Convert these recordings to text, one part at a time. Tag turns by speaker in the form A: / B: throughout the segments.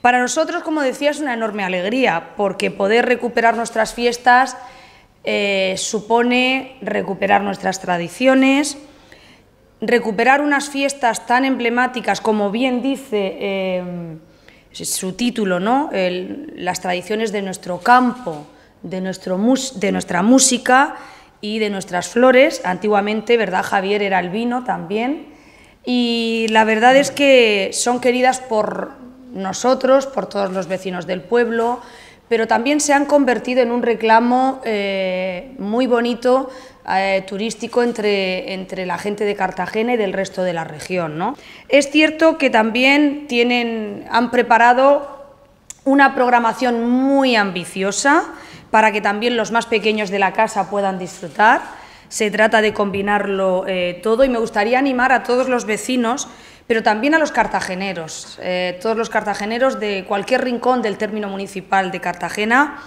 A: Para nosotros, como decía, es una enorme alegría, porque poder recuperar nuestras fiestas eh, supone recuperar nuestras tradiciones, recuperar unas fiestas tan emblemáticas, como bien dice eh, su título, ¿no? las tradiciones de nuestro campo, de, nuestro de nuestra música y de nuestras flores. Antiguamente, ¿verdad, Javier? Era el vino también. Y la verdad es que son queridas por nosotros, por todos los vecinos del pueblo, pero también se han convertido en un reclamo eh, muy bonito eh, turístico entre, entre la gente de Cartagena y del resto de la región. Es cierto que también tienen, han preparado una programación muy ambiciosa para que también los más pequeños de la casa puedan disfrutar. Se trata de combinarlo eh, todo y me gustaría animar a todos los vecinos pero también a los cartageneros, eh, todos los cartageneros de cualquier rincón del término municipal de Cartagena,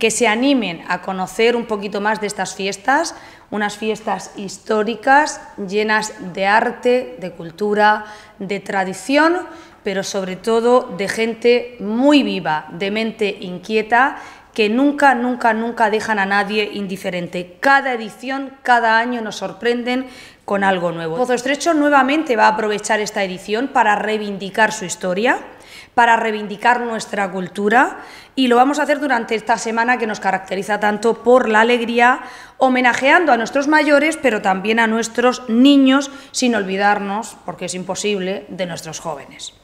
A: que se animen a conocer un poquito más de estas fiestas, unas fiestas históricas llenas de arte, de cultura, de tradición, pero sobre todo de gente muy viva, de mente inquieta que nunca, nunca, nunca dejan a nadie indiferente. Cada edición, cada año nos sorprenden con algo nuevo. Pozo Estrecho nuevamente va a aprovechar esta edición para reivindicar su historia, para reivindicar nuestra cultura y lo vamos a hacer durante esta semana que nos caracteriza tanto por la alegría, homenajeando a nuestros mayores, pero también a nuestros niños, sin olvidarnos, porque es imposible, de nuestros jóvenes.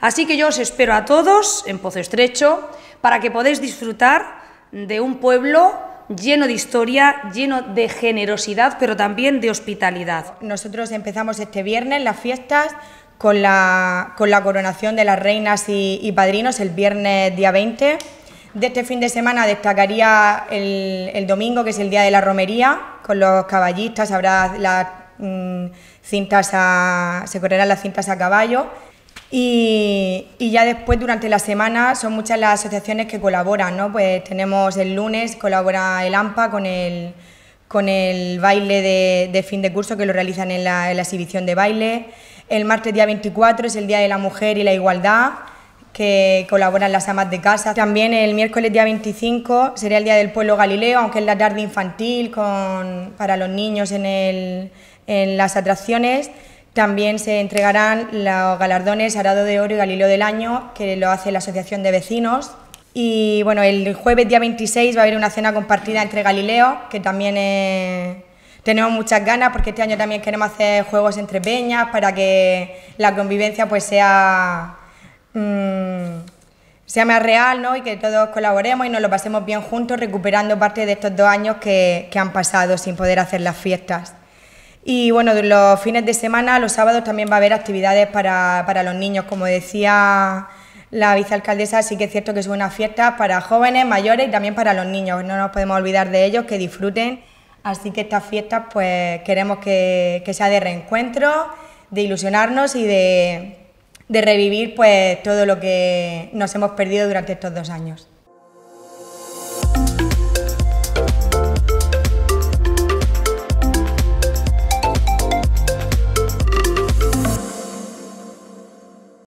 A: Así que yo os espero a todos en Pozo Estrecho para que podáis disfrutar de un pueblo lleno
B: de historia, lleno de generosidad, pero también de hospitalidad. Nosotros empezamos este viernes las fiestas con la, coronación de las reinas y, padrinos el viernes día 20. De este fin de semana destacaría el, domingo, que es el día de la romería, con los caballistas, habrá las mm, cintas a, se correrán las cintas a caballo y, ya después, durante la semana, son muchas las asociaciones que colaboran, ¿no? Pues tenemos el lunes, colabora el AMPA con el, con el baile de, fin de curso que lo realizan en la, exhibición de baile. El martes día 24 es el Día de la Mujer y la Igualdad, que colaboran las amas de casa. También el miércoles día 25 sería el Día del Pueblo Galileo, aunque es la tarde infantil con, para los niños en, el, en las atracciones. También se entregarán los galardones Arado de Oro y Galileo del Año, que lo hace la Asociación de Vecinos. Y bueno, el jueves día 26 va a haber una cena compartida entre Galileo, que también eh, tenemos muchas ganas, porque este año también queremos hacer juegos entre peñas para que la convivencia pues sea, mm, sea más real ¿no? y que todos colaboremos y nos lo pasemos bien juntos, recuperando parte de estos dos años que, que han pasado sin poder hacer las fiestas. Y bueno, los fines de semana, los sábados también va a haber actividades para, los niños, como decía la vicealcaldesa sí que es cierto que es una fiesta para jóvenes, mayores y también para los niños. No nos podemos olvidar de ellos, que disfruten. Así que estas fiestas pues queremos que, sea de reencuentro, de ilusionarnos y de, de, revivir pues todo lo que nos hemos perdido durante estos dos años.